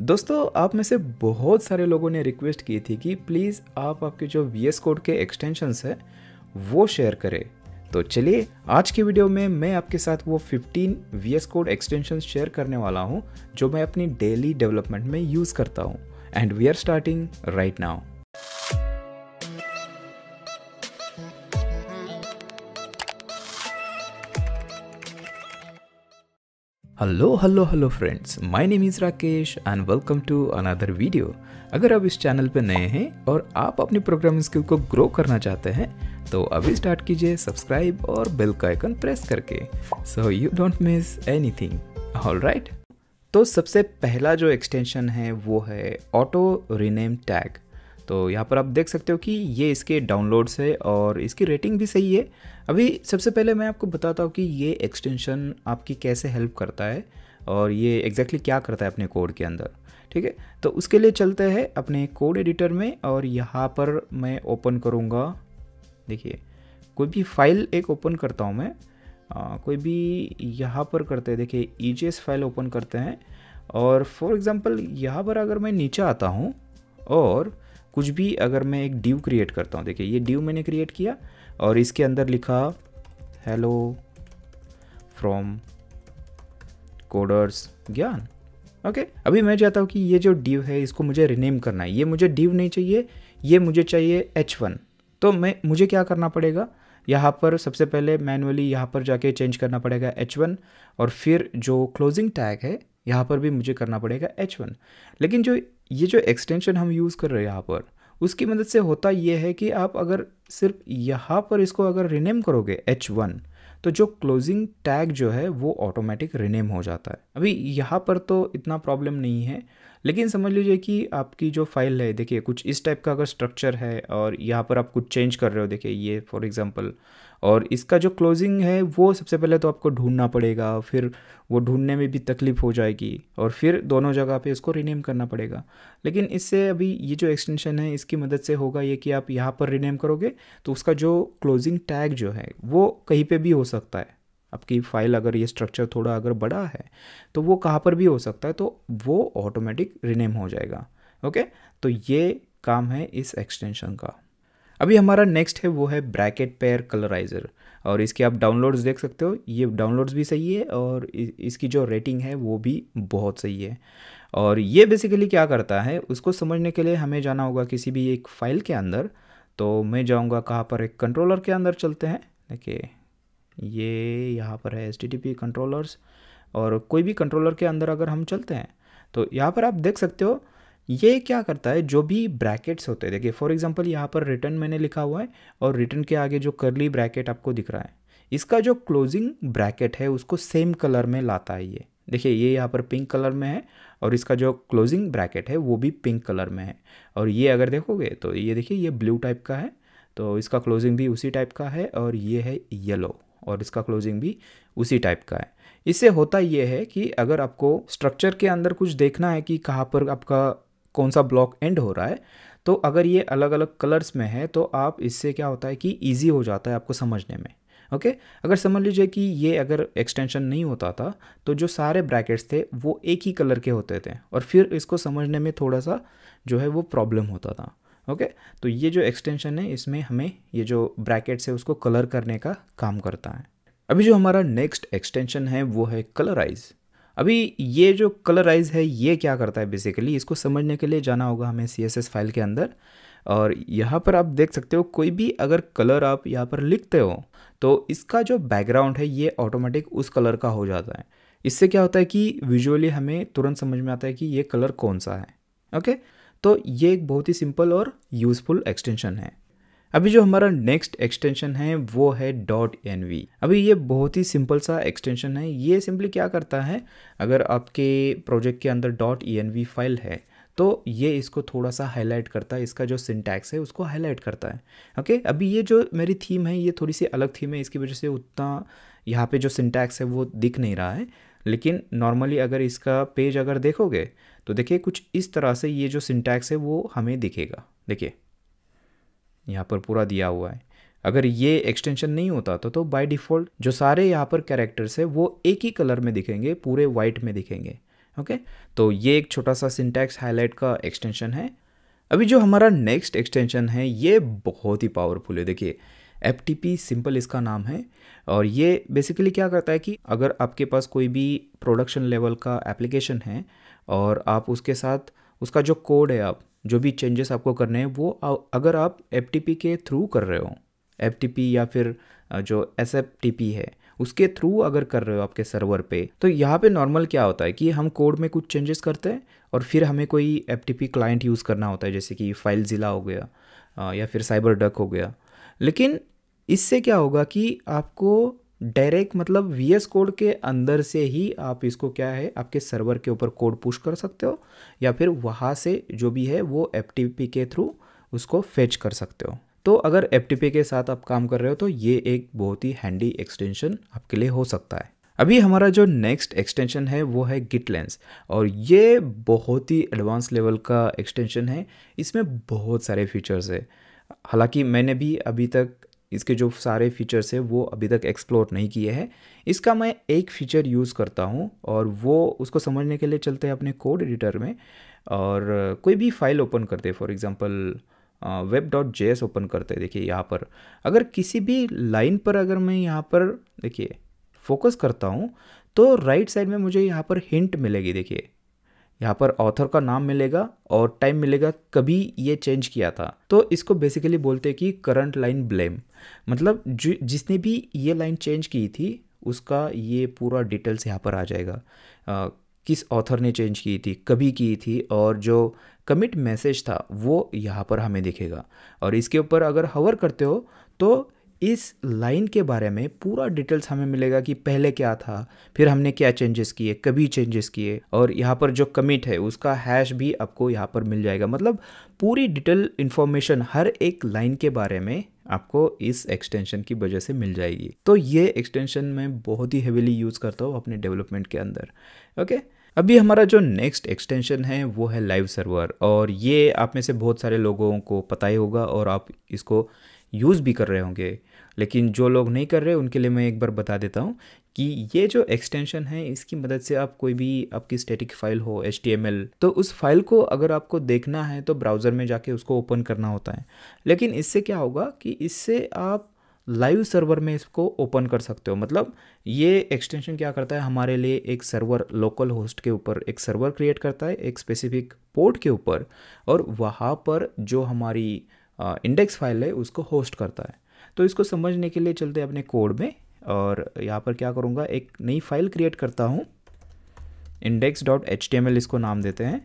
दोस्तों आप में से बहुत सारे लोगों ने रिक्वेस्ट की थी कि प्लीज़ आप आपके जो वी एस कोड के एक्सटेंशंस हैं वो शेयर करें तो चलिए आज के वीडियो में मैं आपके साथ वो 15 V S code extension share करने वाला हूँ जो मैं अपनी डेली डेवलपमेंट में यूज़ करता हूँ and we are starting right now hello hello hello friends my name is Rakesh and welcome to another video अगर आप इस चैनल पर नए हैं और आप अपनी प्रोग्रामिंग स्किल को ग्रो करना चाहते हैं तो अभी स्टार्ट कीजिए सब्सक्राइब और बेल का आइकन प्रेस करके so you don't miss anything right तो सबसे पहला जो एक्सटेंशन है वो है ऑटो रिनेम टैग तो यहाँ पर आप देख सकते हो कि ये इसके डाउनलोड्स है और इसकी रेटिंग भी सही है अभी सबसे पहले मैं आपको बताता हूँ कि ये एक्सटेंशन आपकी कैसे हेल्प करता है और ये एग्जैक्टली exactly क्या करता है अपने कोड के अंदर ठीक है तो उसके लिए चलते हैं अपने कोड एडिटर में और यहाँ पर मैं ओपन करूँगा देखिए कोई भी फाइल एक ओपन करता हूँ मैं आ, कोई भी यहाँ पर करते हैं देखिए ई फाइल ओपन करते हैं और फॉर एग्ज़ाम्पल यहाँ पर अगर मैं नीचे आता हूँ और कुछ भी अगर मैं एक ड्यू क्रिएट करता हूँ देखिए ये ड्यू मैंने क्रिएट किया और इसके अंदर लिखा hello from coders Gyan okay अभी मैं चाहता हूँ कि ये जो ड्यू है इसको मुझे रिनेम करना है ये मुझे ड्यू नहीं चाहिए ये मुझे चाहिए एच वन तो मैं मुझे क्या करना पड़ेगा यहाँ पर सबसे पहले मैनुअली यहाँ पर जाके चेंज करना पड़ेगा एच वन और फिर जो क्लोजिंग टैग है यहाँ पर भी मुझे करना पड़ेगा एच वन लेकिन जो ये जो एक्सटेंशन हम यूज़ कर रहे हैं यहाँ पर उसकी मदद से होता ये है कि आप अगर सिर्फ यहाँ पर इसको अगर रिनेम करोगे एच वन तो जो क्लोजिंग टैग जो है वो ऑटोमेटिक रिनेम हो जाता है अभी यहाँ पर तो इतना प्रॉब्लम नहीं है लेकिन समझ लीजिए कि आपकी जो फाइल है देखिए कुछ इस टाइप का अगर स्ट्रक्चर है और यहाँ पर आप कुछ चेंज कर रहे हो देखिए ये फॉर एग्जांपल और इसका जो क्लोजिंग है वो सबसे पहले तो आपको ढूंढना पड़ेगा फिर वो ढूंढने में भी तकलीफ़ हो जाएगी और फिर दोनों जगह पे इसको रीनेम करना पड़ेगा लेकिन इससे अभी ये जो एक्सटेंशन है इसकी मदद से होगा ये कि आप यहाँ पर रीनेम करोगे तो उसका जो क्लोजिंग टैग जो है वो कहीं पर भी हो सकता है आपकी फ़ाइल अगर ये स्ट्रक्चर थोड़ा अगर बड़ा है तो वो कहाँ पर भी हो सकता है तो वो ऑटोमेटिक रिनेम हो जाएगा ओके तो ये काम है इस एक्सटेंशन का अभी हमारा नेक्स्ट है वो है ब्रैकेट पेयर कलराइज़र और इसके आप डाउनलोड्स देख सकते हो ये डाउनलोड्स भी सही है और इसकी जो रेटिंग है वो भी बहुत सही है और ये बेसिकली क्या करता है उसको समझने के लिए हमें जाना होगा किसी भी एक फ़ाइल के अंदर तो मैं जाऊँगा कहाँ पर एक कंट्रोलर के अंदर चलते हैं देखिए ये यहाँ पर है पी कंट्रोलर्स और कोई भी कंट्रोलर के अंदर अगर हम चलते हैं तो यहाँ पर आप देख सकते हो ये क्या करता है जो भी ब्रैकेट्स होते हैं देखिए फॉर एग्जांपल यहाँ पर रिटर्न मैंने लिखा हुआ है और रिटर्न के आगे जो करली ब्रैकेट आपको दिख रहा है इसका जो क्लोजिंग ब्रैकेट है उसको सेम कलर में लाता है ये देखिए ये यहाँ पर पिंक कलर में है और इसका जो क्लोजिंग ब्रैकेट है वो भी पिंक कलर में है और ये अगर देखोगे तो ये देखिए ये ब्लू टाइप का है तो इसका क्लोजिंग भी उसी टाइप का है और ये है येलो और इसका क्लोजिंग भी उसी टाइप का है इससे होता यह है कि अगर आपको स्ट्रक्चर के अंदर कुछ देखना है कि कहाँ पर आपका कौन सा ब्लॉक एंड हो रहा है तो अगर ये अलग अलग कलर्स में है तो आप इससे क्या होता है कि ईजी हो जाता है आपको समझने में ओके okay? अगर समझ लीजिए कि ये अगर एक्सटेंशन नहीं होता था तो जो सारे ब्रैकेट्स थे वो एक ही कलर के होते थे और फिर इसको समझने में थोड़ा सा जो है वो प्रॉब्लम होता था ओके तो ये जो एक्सटेंशन है इसमें हमें ये जो ब्रैकेट्स है उसको कलर करने का काम करता है अभी जो हमारा नेक्स्ट एक्सटेंशन है वो है कलराइज़ अभी ये जो कलराइज है ये क्या करता है बेसिकली इसको समझने के लिए जाना होगा हमें सी फाइल के अंदर और यहाँ पर आप देख सकते हो कोई भी अगर कलर आप यहाँ पर लिखते हो तो इसका जो बैकग्राउंड है ये ऑटोमेटिक उस कलर का हो जाता है इससे क्या होता है कि विजुअली हमें तुरंत समझ में आता है कि ये कलर कौन सा है ओके okay? तो ये एक बहुत ही सिंपल और यूज़फुल एक्सटेंशन है अभी जो हमारा नेक्स्ट एक्सटेंशन है वो है डॉट एन वी अभी ये बहुत ही सिंपल सा एक्सटेंशन है ये सिंपली क्या करता है अगर आपके प्रोजेक्ट के अंदर dot E N V file है तो ये इसको थोड़ा सा हाईलाइट करता है इसका जो सिंटैक्स है उसको हाईलाइट करता है ओके अभी ये जो मेरी थीम है ये थोड़ी सी अलग थीम है इसकी वजह से उतना यहाँ पे जो सिंटैक्स है वो दिख नहीं रहा है लेकिन नॉर्मली अगर इसका पेज अगर देखोगे तो देखिए कुछ इस तरह से ये जो सिंटैक्स है वो हमें दिखेगा देखिए यहाँ पर पूरा दिया हुआ है अगर ये एक्सटेंशन नहीं होता तो तो बाय डिफ़ॉल्ट जो सारे यहाँ पर कैरेक्टर्स है वो एक ही कलर में दिखेंगे पूरे वाइट में दिखेंगे ओके तो ये एक छोटा सा सिंटैक्स हाईलाइट का एक्सटेंशन है अभी जो हमारा नेक्स्ट एक्सटेंशन है ये बहुत ही पावरफुल है देखिए एफ सिंपल इसका नाम है और ये बेसिकली क्या करता है कि अगर आपके पास कोई भी प्रोडक्शन लेवल का एप्लीकेशन है और आप उसके साथ उसका जो कोड है आप जो भी चेंजेस आपको करने हैं वो अगर आप एफ के थ्रू कर रहे हो एफ या फिर जो एस है उसके थ्रू अगर कर रहे हो आपके सर्वर पे तो यहाँ पे नॉर्मल क्या होता है कि हम कोड में कुछ चेंजेस करते हैं और फिर हमें कोई एफ क्लाइंट यूज़ करना होता है जैसे कि फाइल ज़िला हो गया या फिर साइबर डक हो गया लेकिन इससे क्या होगा कि आपको डायरेक्ट मतलब वी एस कोड के अंदर से ही आप इसको क्या है आपके सर्वर के ऊपर कोड पुश कर सकते हो या फिर वहाँ से जो भी है वो एफ टी पी के थ्रू उसको फेच कर सकते हो तो अगर एफ के साथ आप काम कर रहे हो तो ये एक बहुत ही हैंडी एक्सटेंशन आपके लिए हो सकता है अभी हमारा जो नेक्स्ट एक्सटेंशन है वो है गिट लेंस और ये बहुत ही एडवांस लेवल का एक्सटेंशन है इसमें बहुत सारे फीचर्स है हालांकि मैंने भी अभी तक इसके जो सारे फीचर्स है वो अभी तक एक्सप्लोर नहीं किए हैं इसका मैं एक फ़ीचर यूज़ करता हूँ और वो उसको समझने के लिए चलते हैं अपने कोड एडिटर में और कोई भी फाइल ओपन करते for example web dot J S open करते हैं देखिए यहाँ पर अगर किसी भी लाइन पर अगर मैं यहाँ पर देखिए फोकस करता हूँ तो राइट साइड में मुझे यहाँ पर हिंट मिलेगी देखिए यहाँ पर ऑथर का नाम मिलेगा और टाइम मिलेगा कभी ये चेंज किया था तो इसको बेसिकली बोलते हैं कि करंट लाइन ब्लेम मतलब जो जिसने भी ये लाइन चेंज की थी उसका ये पूरा डिटेल्स यहाँ पर आ जाएगा आ, किस ऑथर ने चेंज की थी कभी की थी और जो कमिट मैसेज था वो यहाँ पर हमें दिखेगा और इसके ऊपर अगर हवर करते हो तो इस लाइन के बारे में पूरा डिटेल्स हमें मिलेगा कि पहले क्या था फिर हमने क्या चेंजेस किए कभी चेंजेस किए और यहाँ पर जो कमिट है उसका हैश भी आपको यहाँ पर मिल जाएगा मतलब पूरी डिटेल इन्फॉर्मेशन हर एक लाइन के बारे में आपको इस एक्सटेंशन की वजह से मिल जाएगी तो ये एक्सटेंशन मैं बहुत ही हेविली यूज़ करता हूँ अपने डेवलपमेंट के अंदर ओके अभी हमारा जो नेक्स्ट एक्सटेंशन है वो है लाइव सर्वर और ये आप में से बहुत सारे लोगों को पता ही होगा और आप इसको यूज़ भी कर रहे होंगे लेकिन जो लोग नहीं कर रहे उनके लिए मैं एक बार बता देता हूँ कि ये जो एक्सटेंशन है इसकी मदद से आप कोई भी आपकी स्टेटिक फाइल हो एच तो उस फाइल को अगर आपको देखना है तो ब्राउज़र में जाके उसको ओपन करना होता है लेकिन इससे क्या होगा कि इससे आप लाइव सर्वर में इसको ओपन कर सकते हो मतलब ये एक्सटेंशन क्या करता है हमारे लिए एक सर्वर लोकल होस्ट के ऊपर एक सर्वर क्रिएट करता है एक स्पेसिफिक पोर्ट के ऊपर और वहाँ पर जो हमारी इंडेक्स फाइल है उसको होस्ट करता है तो इसको समझने के लिए चलते हैं अपने कोड में और यहाँ पर क्या करूँगा एक नई फाइल क्रिएट करता हूँ index dot H T M L इसको नाम देते हैं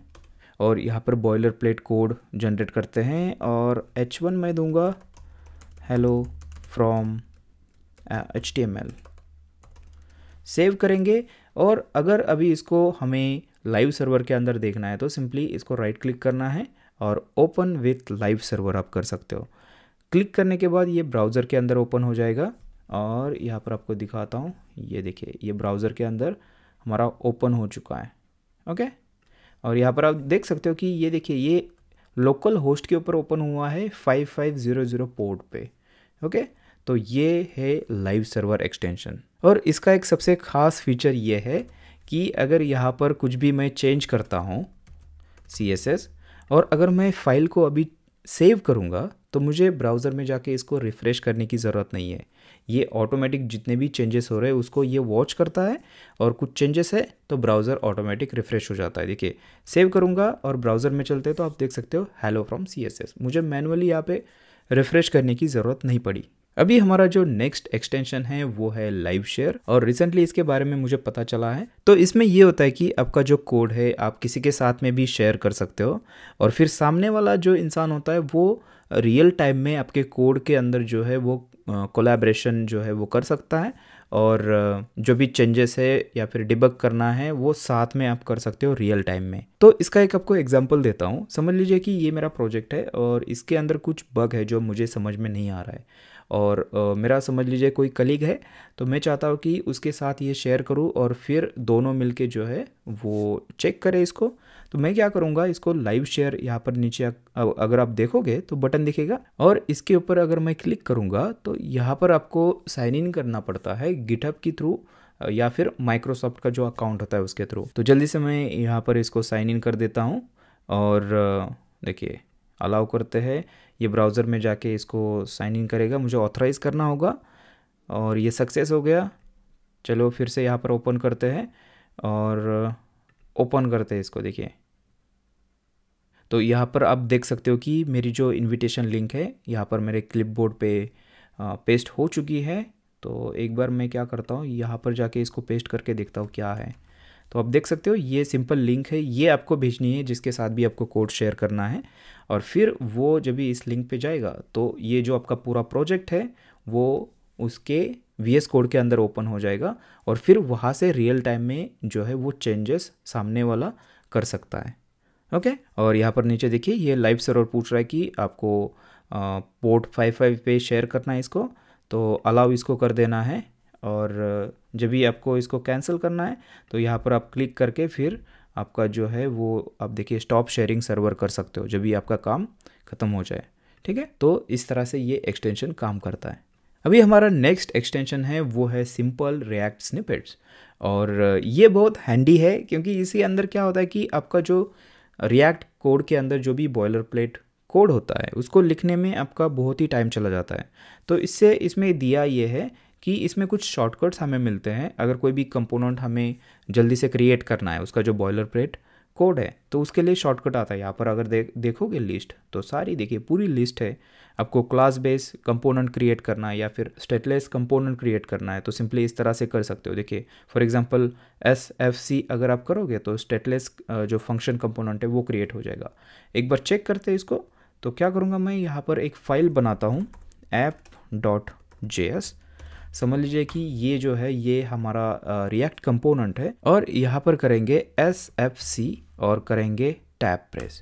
और यहाँ पर बॉयलर प्लेट कोड जनरेट करते हैं और एच वन मैं दूँगा hello from H T M L save करेंगे और अगर अभी इसको हमें लाइव सर्वर के अंदर देखना है तो सिंपली इसको राइट क्लिक करना है और ओपन विथ लाइव सर्वर आप कर सकते हो क्लिक करने के बाद ये ब्राउज़र के अंदर ओपन हो जाएगा और यहाँ पर आपको दिखाता हूँ ये देखिए ये ब्राउज़र के अंदर हमारा ओपन हो चुका है ओके और यहाँ पर आप देख सकते हो कि ये देखिए ये लोकल होस्ट के ऊपर ओपन हुआ है 5500 पोर्ट पे ओके तो ये है लाइव सर्वर एक्सटेंशन और इसका एक सबसे ख़ास फीचर ये है कि अगर यहाँ पर कुछ भी मैं चेंज करता हूँ सी एस एस और अगर मैं फ़ाइल को अभी सेव करूँगा तो मुझे ब्राउज़र में जाके इसको रिफ़्रेश करने की ज़रूरत नहीं है ये ऑटोमेटिक जितने भी चेंजेस हो रहे हैं उसको ये वॉच करता है और कुछ चेंजेस है तो ब्राउज़र ऑटोमेटिक रिफ़्रेश हो जाता है देखिए सेव करूँगा और ब्राउज़र में चलते हैं तो आप देख सकते हो हेलो फ्रॉम सी मुझे मैनुअली यहाँ पर रिफ़्रेश करने की ज़रूरत नहीं पड़ी अभी हमारा जो नेक्स्ट एक्सटेंशन है वो है लाइव शेयर और रिसेंटली इसके बारे में मुझे पता चला है तो इसमें ये होता है कि आपका जो कोड है आप किसी के साथ में भी शेयर कर सकते हो और फिर सामने वाला जो इंसान होता है वो रियल टाइम में आपके कोड के अंदर जो है वो कोलैबोरेशन जो है वो कर सकता है और जो भी चेंजेस है या फिर डिबक करना है वो साथ में आप कर सकते हो रियल टाइम में तो इसका एक आपको एग्जांपल देता हूँ समझ लीजिए कि ये मेरा प्रोजेक्ट है और इसके अंदर कुछ बग है जो मुझे समझ में नहीं आ रहा है और आ, मेरा समझ लीजिए कोई कलीग है तो मैं चाहता हूँ कि उसके साथ ये शेयर करूँ और फिर दोनों मिल जो है वो चेक करें इसको तो मैं क्या करूँगा इसको लाइव शेयर यहाँ पर नीचे अगर आप देखोगे तो बटन दिखेगा और इसके ऊपर अगर मैं क्लिक करूँगा तो यहाँ पर आपको साइन इन करना पड़ता है गिटअप के थ्रू या फिर माइक्रोसॉफ्ट का जो अकाउंट होता है उसके थ्रू तो जल्दी से मैं यहाँ पर इसको साइन इन कर देता हूँ और देखिए अलाउ करते हैं ये ब्राउज़र में जाके इसको साइन इन करेगा मुझे ऑथराइज़ करना होगा और ये सक्सेस हो गया चलो फिर से यहाँ पर ओपन करते हैं और ओपन करते हैं इसको देखिए तो यहाँ पर आप देख सकते हो कि मेरी जो इनविटेशन लिंक है यहाँ पर मेरे क्लिपबोर्ड पे पेस्ट हो चुकी है तो एक बार मैं क्या करता हूँ यहाँ पर जाके इसको पेस्ट करके देखता हूँ क्या है तो आप देख सकते हो ये सिंपल लिंक है ये आपको भेजनी है जिसके साथ भी आपको कोड शेयर करना है और फिर वो जब भी इस लिंक पे जाएगा तो ये जो आपका पूरा प्रोजेक्ट है वो उसके वी एस कोड के अंदर ओपन हो जाएगा और फिर वहाँ से रियल टाइम में जो है वो चेंजेस सामने वाला कर सकता है ओके और यहाँ पर नीचे देखिए ये लाइव सर्वर पूछ रहा है कि आपको पोर्ट फाइव फाइव पे शेयर करना है इसको तो अलाउ इसको कर देना है और जब भी आपको इसको कैंसिल करना है तो यहाँ पर आप क्लिक करके फिर आपका जो है वो आप देखिए स्टॉप शेयरिंग सर्वर कर सकते हो जब भी आपका काम ख़त्म हो जाए ठीक है तो इस तरह से ये एक्सटेंशन काम करता है अभी हमारा नेक्स्ट एक्सटेंशन है वो है सिंपल रिएक्ट स्निपेट्स और ये बहुत हैंडी है क्योंकि इसी अंदर क्या होता है कि आपका जो रिएक्ट कोड के अंदर जो भी बॉयलर प्लेट कोड होता है उसको लिखने में आपका बहुत ही टाइम चला जाता है तो इससे इसमें दिया ये है कि इसमें कुछ शॉर्टकट्स हमें मिलते हैं अगर कोई भी कंपोनेंट हमें जल्दी से क्रिएट करना है उसका जो बॉयलर प्लेट कोड है तो उसके लिए शॉर्टकट आता है यहाँ पर अगर दे, देखोगे लिस्ट तो सारी देखिए पूरी लिस्ट है आपको क्लास बेस कंपोनेंट क्रिएट करना है या फिर स्टेटलेस कंपोनेंट क्रिएट करना है तो सिंपली इस तरह से कर सकते हो देखिए for example S F C अगर आप करोगे तो स्टेटलेस जो फंक्शन कंपोनेंट है वो क्रिएट हो जाएगा एक बार चेक करते हैं इसको तो क्या करूँगा मैं यहाँ पर एक फाइल बनाता हूँ ऐप डॉट जे एस समझ लीजिए कि ये जो है ये हमारा रिएक्ट कंपोनेंट है और यहाँ पर करेंगे एस एफ सी और करेंगे टैप प्रेस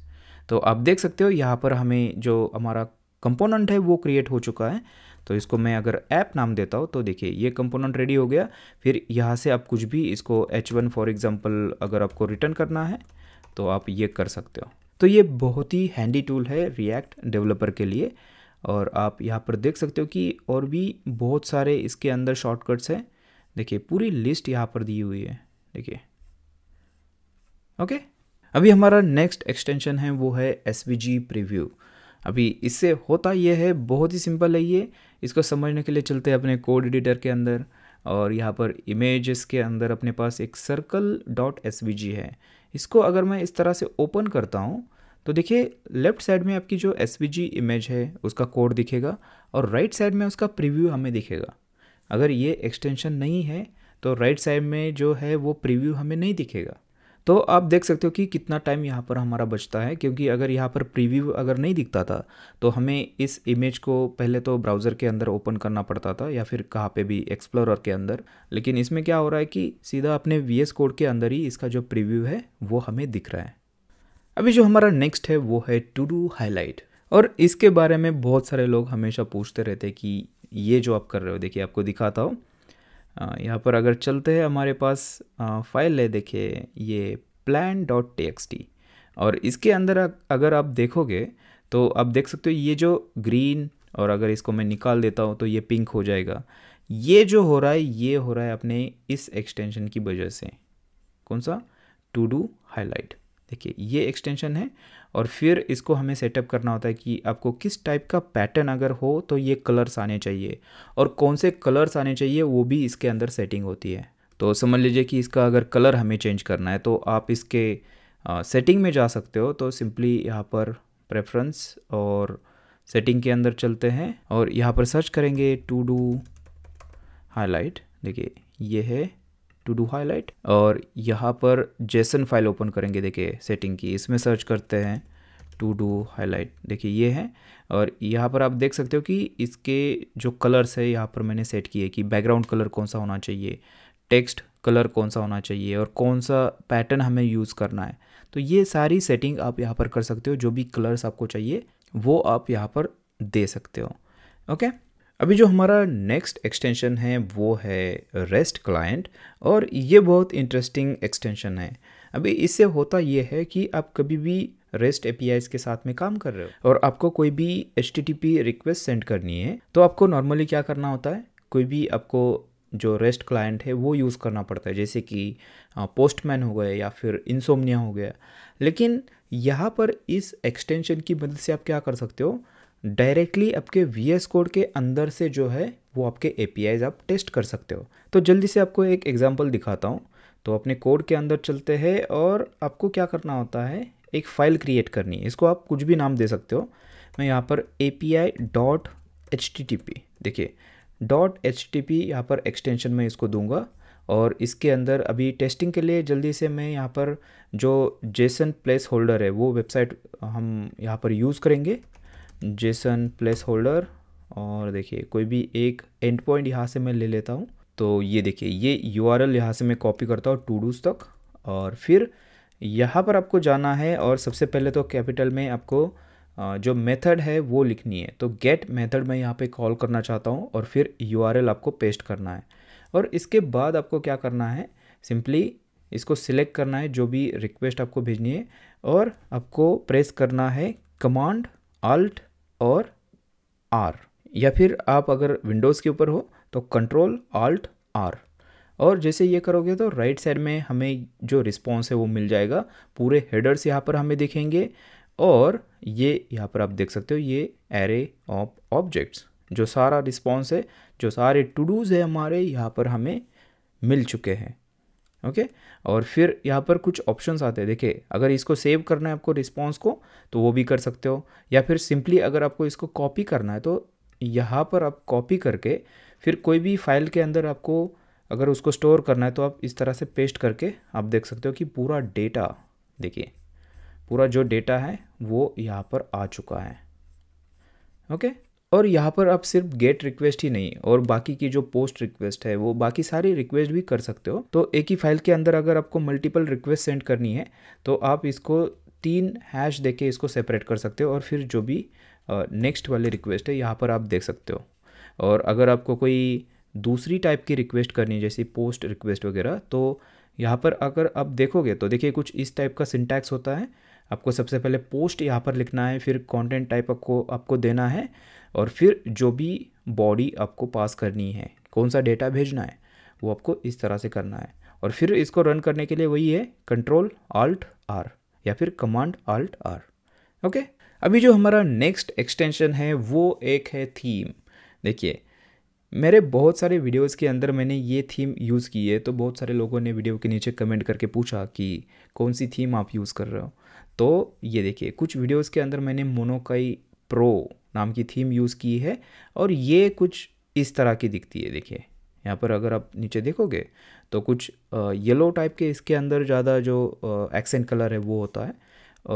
तो आप देख सकते हो यहाँ पर हमें जो हमारा कंपोनेंट है वो क्रिएट हो चुका है तो इसको मैं अगर ऐप नाम देता हूँ तो देखिए ये कंपोनेंट रेडी हो गया फिर यहाँ से आप कुछ भी इसको एच वन फॉर एग्जाम्पल अगर आपको रिटर्न करना है तो आप ये कर सकते हो तो ये बहुत ही हैंडी टूल है रिएक्ट डेवलपर के लिए और आप यहाँ पर देख सकते हो कि और भी बहुत सारे इसके अंदर शॉर्टकट्स हैं देखिए पूरी लिस्ट यहाँ पर दी हुई है देखिए ओके अभी हमारा नेक्स्ट एक्सटेंशन है वो है एस प्रीव्यू अभी इससे होता यह है बहुत ही सिंपल है ये इसको समझने के लिए चलते हैं अपने कोड एडिटर के अंदर और यहाँ पर इमेजेस के अंदर अपने पास एक सर्कल डॉट एस है इसको अगर मैं इस तरह से ओपन करता हूँ तो देखिए लेफ्ट साइड में आपकी जो एस इमेज है उसका कोड दिखेगा और राइट साइड में उसका प्रीव्यू हमें दिखेगा अगर ये एक्सटेंशन नहीं है तो राइट साइड में जो है वो प्रीव्यू हमें नहीं दिखेगा तो आप देख सकते हो कि कितना टाइम यहाँ पर हमारा बचता है क्योंकि अगर यहाँ पर प्रीव्यू अगर नहीं दिखता था तो हमें इस इमेज को पहले तो ब्राउज़र के अंदर ओपन करना पड़ता था या फिर कहाँ पे भी एक्सप्लोरर के अंदर लेकिन इसमें क्या हो रहा है कि सीधा अपने वी कोड के अंदर ही इसका जो प्रीव्यू है वो हमें दिख रहा है अभी जो हमारा नेक्स्ट है वो है टू डू हाईलाइट और इसके बारे में बहुत सारे लोग हमेशा पूछते रहते हैं कि ये जो आप कर रहे हो देखिए आपको दिखाता हो यहाँ पर अगर चलते हैं हमारे पास फाइल है देखिए ये प्लान डॉट टी और इसके अंदर अगर आप देखोगे तो आप देख सकते हो ये जो ग्रीन और अगर इसको मैं निकाल देता हूँ तो ये पिंक हो जाएगा ये जो हो रहा है ये हो रहा है अपने इस एक्सटेंशन की वजह से कौन सा टू डू हाईलाइट देखिए ये एक्सटेंशन है और फिर इसको हमें सेटअप करना होता है कि आपको किस टाइप का पैटर्न अगर हो तो ये कलर्स आने चाहिए और कौन से कलर्स आने चाहिए वो भी इसके अंदर सेटिंग होती है तो समझ लीजिए कि इसका अगर कलर हमें चेंज करना है तो आप इसके सेटिंग में जा सकते हो तो सिंपली यहाँ पर प्रेफरेंस और सेटिंग के अंदर चलते हैं और यहाँ पर सर्च करेंगे टू डू हाईलाइट देखिए ये है टू डू हाईलाइट और यहाँ पर जेसन फाइल ओपन करेंगे देखिए सेटिंग की इसमें सर्च करते हैं टू डू हाईलाइट देखिए ये है और यहाँ पर आप देख सकते हो कि इसके जो कलर्स है यहाँ पर मैंने सेट किए कि बैकग्राउंड कलर कौन सा होना चाहिए टेक्स्ट कलर कौन सा होना चाहिए और कौन सा पैटर्न हमें यूज़ करना है तो ये सारी सेटिंग आप यहाँ पर कर सकते हो जो भी कलर्स आपको चाहिए वो आप यहाँ पर दे सकते हो ओके okay? अभी जो हमारा नेक्स्ट एक्सटेंशन है वो है रेस्ट क्लाइंट और ये बहुत इंटरेस्टिंग एक्सटेंशन है अभी इससे होता ये है कि आप कभी भी रेस्ट ए के साथ में काम कर रहे हो और आपको कोई भी एच रिक्वेस्ट सेंड करनी है तो आपको नॉर्मली क्या करना होता है कोई भी आपको जो रेस्ट क्लाइंट है वो यूज़ करना पड़ता है जैसे कि पोस्टमैन हो गए या फिर इंसोमनिया हो गया लेकिन यहाँ पर इस एक्सटेंशन की मदद से आप क्या कर सकते हो डायरेक्टली आपके वी एस कोड के अंदर से जो है वो आपके ए पी आप टेस्ट कर सकते हो तो जल्दी से आपको एक एग्जाम्पल दिखाता हूँ तो अपने कोड के अंदर चलते हैं और आपको क्या करना होता है एक फ़ाइल क्रिएट करनी है इसको आप कुछ भी नाम दे सकते हो मैं यहाँ पर A P I dot H T T P देखिए डॉट एच टी पी यहाँ पर एक्सटेंशन में इसको दूंगा और इसके अंदर अभी टेस्टिंग के लिए जल्दी से मैं यहाँ पर जो जेसन प्लेस होल्डर है वो वेबसाइट हम यहाँ पर यूज़ करेंगे जेसन प्लेस होल्डर और देखिए कोई भी एक एंड पॉइंट यहाँ से मैं ले लेता हूँ तो ये देखिए ये यू आर एल यहाँ से मैं कॉपी करता हूँ टू डूज तक और फिर यहाँ पर आपको जाना है और सबसे पहले तो कैपिटल में आपको जो मेथड है वो लिखनी है तो गेट मेथड मैं यहाँ पे कॉल करना चाहता हूँ और फिर यू आपको पेस्ट करना है और इसके बाद आपको क्या करना है सिंपली इसको सिलेक्ट करना है जो भी रिक्वेस्ट आपको भेजनी है और आपको प्रेस करना है कमांड आल्ट और आर या फिर आप अगर विंडोज़ के ऊपर हो तो कंट्रोल आल्ट आर और जैसे ये करोगे तो राइट साइड में हमें जो रिस्पॉन्स है वो मिल जाएगा पूरे हेडर्स यहाँ पर हमें दिखेंगे और ये यहाँ पर आप देख सकते हो ये एरे ऑफ ऑब्जेक्ट्स जो सारा रिस्पॉन्स है जो सारे टू डूज़ है हमारे यहाँ पर हमें मिल चुके हैं ओके okay? और फिर यहाँ पर कुछ ऑप्शंस आते हैं देखिए अगर इसको सेव करना है आपको रिस्पॉन्स को तो वो भी कर सकते हो या फिर सिंपली अगर आपको इसको कॉपी करना है तो यहाँ पर आप कॉपी करके फिर कोई भी फाइल के अंदर आपको अगर उसको स्टोर करना है तो आप इस तरह से पेस्ट करके आप देख सकते हो कि पूरा डेटा देखिए पूरा जो डेटा है वो यहाँ पर आ चुका है ओके okay? और यहाँ पर आप सिर्फ गेट रिक्वेस्ट ही नहीं और बाकी की जो पोस्ट रिक्वेस्ट है वो बाकी सारी रिक्वेस्ट भी कर सकते हो तो एक ही फाइल के अंदर अगर आपको मल्टीपल रिक्वेस्ट सेंड करनी है तो आप इसको तीन हैश देके इसको सेपरेट कर सकते हो और फिर जो भी नेक्स्ट वाली रिक्वेस्ट है यहाँ पर आप देख सकते हो और अगर आपको कोई दूसरी टाइप की रिक्वेस्ट करनी है जैसे पोस्ट रिक्वेस्ट वगैरह तो यहाँ पर अगर आप देखोगे तो देखिए कुछ इस टाइप का सिंटैक्स होता है आपको सबसे पहले पोस्ट यहाँ पर लिखना है फिर कंटेंट टाइप आपको आपको देना है और फिर जो भी बॉडी आपको पास करनी है कौन सा डेटा भेजना है वो आपको इस तरह से करना है और फिर इसको रन करने के लिए वही है कंट्रोल आल्ट आर या फिर कमांड आल्ट आर ओके अभी जो हमारा नेक्स्ट एक्सटेंशन है वो एक है थीम देखिए मेरे बहुत सारे वीडियोस के अंदर मैंने ये थीम यूज़ की है तो बहुत सारे लोगों ने वीडियो के नीचे कमेंट करके पूछा कि कौन सी थीम आप यूज़ कर रहे हो तो ये देखिए कुछ वीडियोस के अंदर मैंने मोनोकाई प्रो नाम की थीम यूज़ की है और ये कुछ इस तरह की दिखती है देखिए यहाँ पर अगर आप नीचे देखोगे तो कुछ येलो टाइप के इसके अंदर ज़्यादा जो एक्सेंट कलर है वो होता है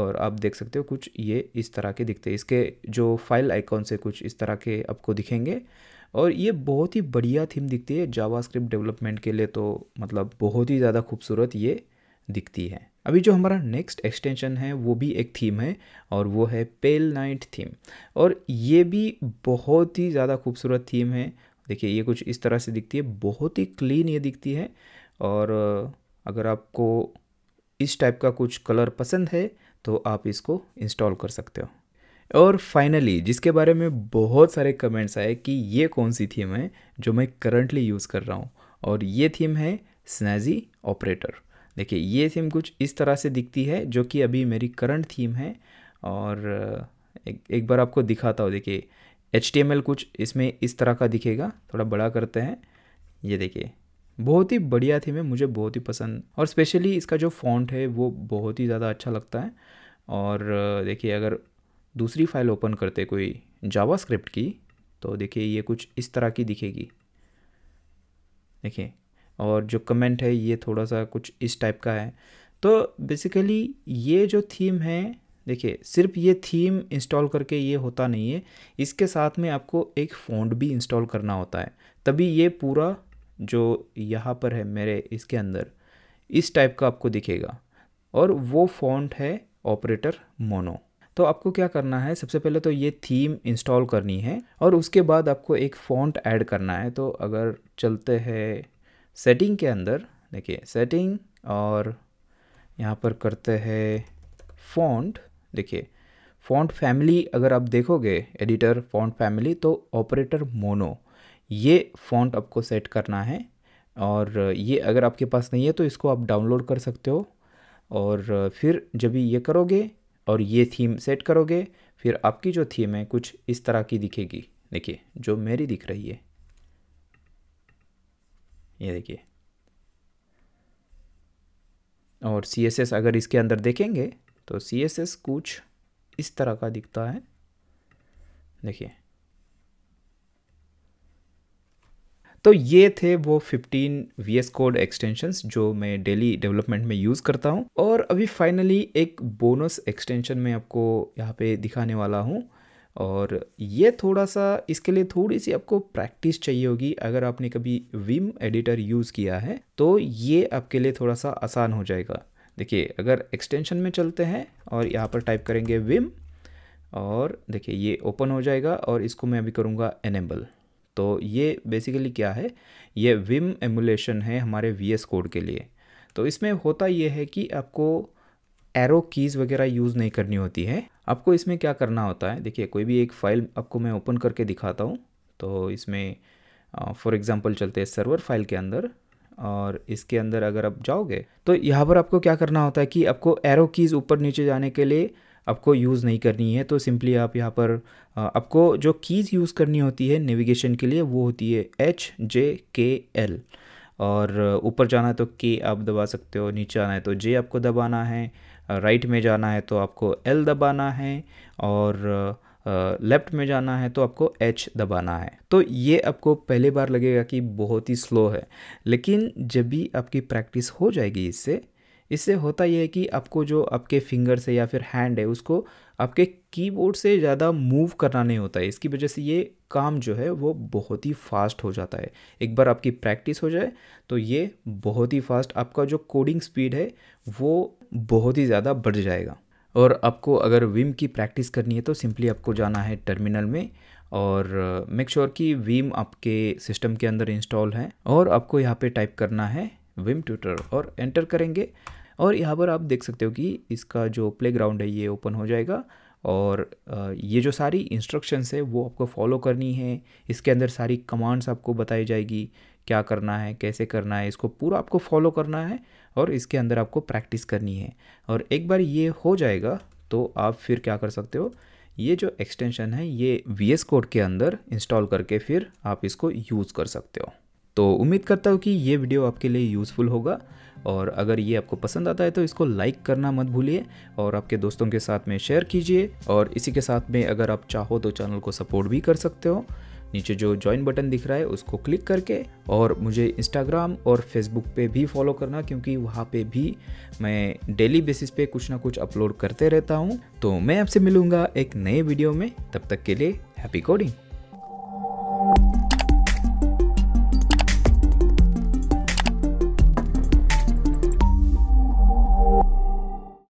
और आप देख सकते हो कुछ ये इस तरह के दिखते हैं इसके जो फाइल आइकॉन से कुछ इस तरह के आपको दिखेंगे और ये बहुत ही बढ़िया थीम दिखती है जावास्क्रिप्ट डेवलपमेंट के लिए तो मतलब बहुत ही ज़्यादा खूबसूरत ये दिखती है अभी जो हमारा नेक्स्ट एक्सटेंशन है वो भी एक थीम है और वो है पेल नाइट थीम और ये भी बहुत ही ज़्यादा खूबसूरत थीम है देखिए ये कुछ इस तरह से दिखती है बहुत ही क्लीन ये दिखती है और अगर आपको इस टाइप का कुछ कलर पसंद है तो आप इसको इंस्टॉल कर सकते हो और फाइनली जिसके बारे में बहुत सारे कमेंट्स आए कि ये कौन सी थीम है जो मैं करंटली यूज़ कर रहा हूँ और ये थीम है स्नैजी ऑपरेटर देखिए ये थीम कुछ इस तरह से दिखती है जो कि अभी मेरी करंट थीम है और एक एक बार आपको दिखाता हूँ देखिए एच कुछ इसमें इस तरह का दिखेगा थोड़ा बड़ा करते हैं ये देखिए बहुत ही बढ़िया थीम है मुझे बहुत ही पसंद और स्पेशली इसका जो फॉन्ट है वो बहुत ही ज़्यादा अच्छा लगता है और देखिए अगर दूसरी फाइल ओपन करते कोई जावा की तो देखिए ये कुछ इस तरह की दिखेगी देखिए और जो कमेंट है ये थोड़ा सा कुछ इस टाइप का है तो बेसिकली ये जो थीम है देखिए सिर्फ ये थीम इंस्टॉल करके ये होता नहीं है इसके साथ में आपको एक फ़ॉन्ट भी इंस्टॉल करना होता है तभी ये पूरा जो यहाँ पर है मेरे इसके अंदर इस टाइप का आपको दिखेगा और वो फॉन्ट है ऑपरेटर मोनो तो आपको क्या करना है सबसे पहले तो ये थीम इंस्टॉल करनी है और उसके बाद आपको एक फॉन्ट ऐड करना है तो अगर चलते हैं सेटिंग के अंदर देखिए सेटिंग और यहाँ पर करते हैं फॉन्ट देखिए फॉन्ट फैमिली अगर आप देखोगे एडिटर फॉन्ट फैमिली तो ऑपरेटर मोनो ये फॉन्ट आपको सेट करना है और ये अगर आपके पास नहीं है तो इसको आप डाउनलोड कर सकते हो और फिर जब ये करोगे और ये थीम सेट करोगे फिर आपकी जो थीम है कुछ इस तरह की दिखेगी देखिए जो मेरी दिख रही है ये देखिए और सी एस एस अगर इसके अंदर देखेंगे तो सी एस एस कुछ इस तरह का दिखता है देखिए तो ये थे वो 15 वी एस कोड एक्सटेंशंस जो मैं डेली डेवलपमेंट में यूज़ करता हूँ और अभी फाइनली एक बोनस एक्सटेंशन मैं आपको यहाँ पे दिखाने वाला हूँ और ये थोड़ा सा इसके लिए थोड़ी सी आपको प्रैक्टिस चाहिए होगी अगर आपने कभी विम एडिटर यूज़ किया है तो ये आपके लिए थोड़ा सा आसान हो जाएगा देखिए अगर एक्सटेंशन में चलते हैं और यहाँ पर टाइप करेंगे विम और देखिए ये ओपन हो जाएगा और इसको मैं अभी करूँगा एनेबल तो ये बेसिकली क्या है ये विम एमुलेशन है हमारे वी कोड के लिए तो इसमें होता ये है कि आपको एरो कीज़ वगैरह यूज़ नहीं करनी होती है आपको इसमें क्या करना होता है देखिए कोई भी एक फाइल आपको मैं ओपन करके दिखाता हूँ तो इसमें फॉर एग्ज़ाम्पल चलते हैं सर्वर फाइल के अंदर और इसके अंदर अगर आप जाओगे तो यहाँ पर आपको क्या करना होता है कि आपको एरो कीज़ ऊपर नीचे जाने के लिए आपको यूज़ नहीं करनी है तो सिंपली आप यहाँ पर आपको जो कीज़ यूज़ करनी होती है नेविगेशन के लिए वो होती है एच जे के एल और ऊपर जाना है तो के आप दबा सकते हो नीचे आना है तो जे आपको दबाना है राइट में जाना है तो आपको एल दबाना है और लेफ़्ट में जाना है तो आपको एच दबाना है तो ये आपको पहले बार लगेगा कि बहुत ही स्लो है लेकिन जब भी आपकी प्रैक्टिस हो जाएगी इससे इससे होता यह है कि आपको जो आपके फिंगर से या फिर हैंड है उसको आपके कीबोर्ड से ज़्यादा मूव करना नहीं होता है इसकी वजह से ये काम जो है वो बहुत ही फास्ट हो जाता है एक बार आपकी प्रैक्टिस हो जाए तो ये बहुत ही फास्ट आपका जो कोडिंग स्पीड है वो बहुत ही ज़्यादा बढ़ जाएगा और आपको अगर विम की प्रैक्टिस करनी है तो सिंपली आपको जाना है टर्मिनल में और मेक uh, श्योर कि विम आपके सिस्टम के अंदर इंस्टॉल है और आपको यहाँ पे टाइप करना है विम ट्यूटर और एंटर करेंगे और यहाँ पर आप देख सकते हो कि इसका जो प्ले ग्राउंड है ये ओपन हो जाएगा और uh, ये जो सारी इंस्ट्रक्शंस है वो आपको फॉलो करनी है इसके अंदर सारी कमांड्स आपको बताई जाएगी क्या करना है कैसे करना है इसको पूरा आपको फॉलो करना है और इसके अंदर आपको प्रैक्टिस करनी है और एक बार ये हो जाएगा तो आप फिर क्या कर सकते हो ये जो एक्सटेंशन है ये वी एस कोड के अंदर इंस्टॉल करके फिर आप इसको यूज़ कर सकते हो तो उम्मीद करता हूँ कि ये वीडियो आपके लिए यूज़फुल होगा और अगर ये आपको पसंद आता है तो इसको लाइक करना मत भूलिए और आपके दोस्तों के साथ में शेयर कीजिए और इसी के साथ में अगर आप चाहो तो चैनल को सपोर्ट भी कर सकते हो नीचे जो ज्वाइन बटन दिख रहा है उसको क्लिक करके और मुझे इंस्टाग्राम और फेसबुक पे भी फॉलो करना क्योंकि वहाँ पे भी मैं डेली बेसिस पे कुछ ना कुछ अपलोड करते रहता हूँ तो मैं आपसे मिलूँगा एक नए वीडियो में तब तक के लिए हैप्पी कोडिंग